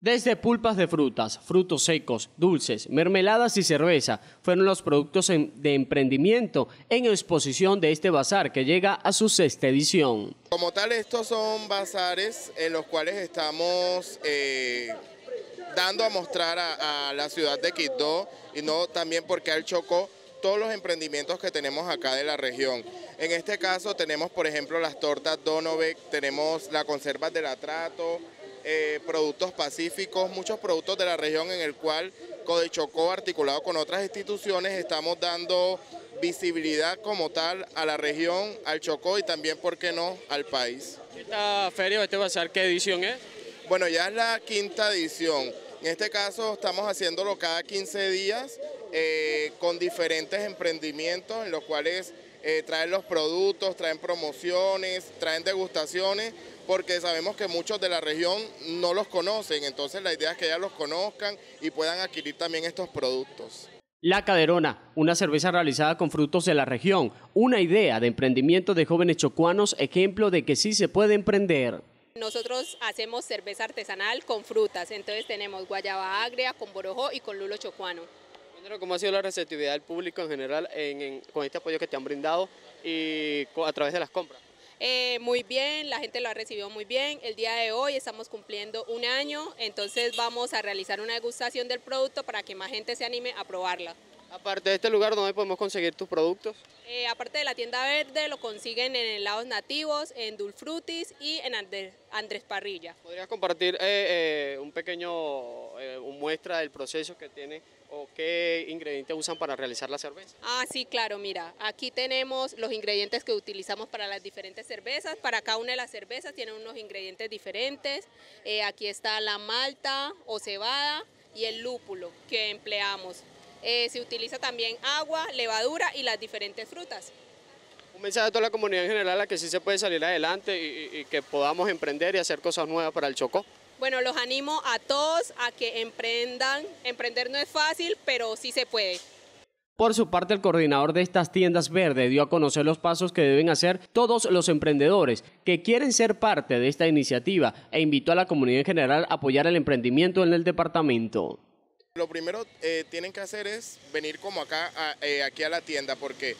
Desde pulpas de frutas, frutos secos, dulces, mermeladas y cerveza fueron los productos de emprendimiento en exposición de este bazar que llega a su sexta edición. Como tal, estos son bazares en los cuales estamos eh, dando a mostrar a, la ciudad de Quito y no también porque al Chocó todos los emprendimientos que tenemos acá de la región. En este caso tenemos, por ejemplo, las tortas Donovec, tenemos la conserva la Trato. Eh, productos pacíficos, muchos productos de la región en el cual Codechocó, articulado con otras instituciones, estamos dando visibilidad como tal a la región, al Chocó y también, ¿por qué no?, al país. ¿Esta feria este va este ser qué edición es? Bueno, ya es la quinta edición. En este caso estamos haciéndolo cada 15 días eh, con diferentes emprendimientos en los cuales eh, traen los productos, traen promociones, traen degustaciones, porque sabemos que muchos de la región no los conocen, entonces la idea es que ya los conozcan y puedan adquirir también estos productos. La Caderona, una cerveza realizada con frutos de la región, una idea de emprendimiento de jóvenes chocuanos, ejemplo de que sí se puede emprender. Nosotros hacemos cerveza artesanal con frutas, entonces tenemos guayaba agria, con borojo y con lulo chocuano. ¿Cómo ha sido la receptividad del público en general con este apoyo que te han brindado y a través de las compras? Eh, muy bien, la gente lo ha recibido muy bien. El día de hoy estamos cumpliendo un año, entonces vamos a realizar una degustación del producto para que más gente se anime a probarla. Aparte de este lugar, ¿dónde podemos conseguir tus productos? Eh, aparte de la tienda verde, lo consiguen en helados nativos, en Dulfrutis y en Andrés, Parrilla. ¿Podrías compartir eh, un pequeño muestra del proceso que tiene o qué ingredientes usan para realizar la cerveza. Ah, sí, claro, mira, aquí tenemos los ingredientes que utilizamos para las diferentes cervezas, para cada una de las cervezas tienen unos ingredientes diferentes, eh, aquí está la malta o cebada y el lúpulo que empleamos. Eh, se utiliza también agua, levadura y las diferentes frutas. Un mensaje a toda la comunidad en general a que sí se puede salir adelante y, y que podamos emprender y hacer cosas nuevas para el Chocó. Bueno, los animo a todos a que emprendan. Emprender no es fácil, pero sí se puede. Por su parte, el coordinador de estas tiendas verdes dio a conocer los pasos que deben hacer todos los emprendedores que quieren ser parte de esta iniciativa e invitó a la comunidad en general a apoyar el emprendimiento en el departamento. Lo primero que eh, tienen que hacer es venir como acá, eh, aquí a la tienda, porque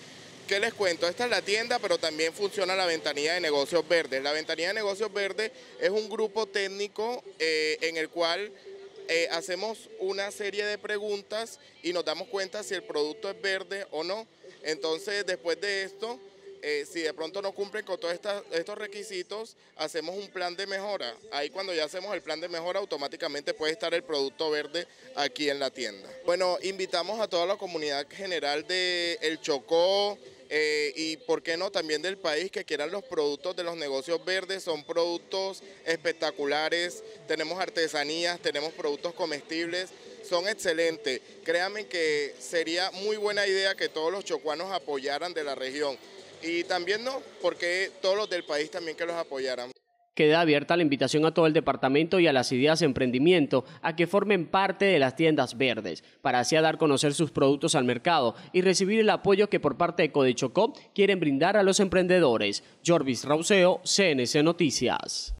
¿Qué les cuento? Esta es la tienda, pero también funciona la ventanilla de negocios verdes. La ventanilla de negocios verdes es un grupo técnico eh, en el cual eh, hacemos una serie de preguntas y nos damos cuenta si el producto es verde o no. Entonces, después de esto, eh, si de pronto no cumplen con todos estos requisitos, hacemos un plan de mejora. Ahí cuando ya hacemos el plan de mejora, automáticamente puede estar el producto verde aquí en la tienda. Bueno, invitamos a toda la comunidad general de El Chocó, eh, y por qué no también del país que quieran los productos de los negocios verdes, son productos espectaculares, tenemos artesanías, tenemos productos comestibles, son excelentes. Créanme que sería muy buena idea que todos los chocuanos apoyaran de la región y también no, porque todos los del país también que los apoyaran. Queda abierta la invitación a todo el departamento y a las ideas de emprendimiento a que formen parte de las tiendas verdes, para así dar a conocer sus productos al mercado y recibir el apoyo que por parte de Codechocó quieren brindar a los emprendedores. Jorvis Rauseo, CNC Noticias.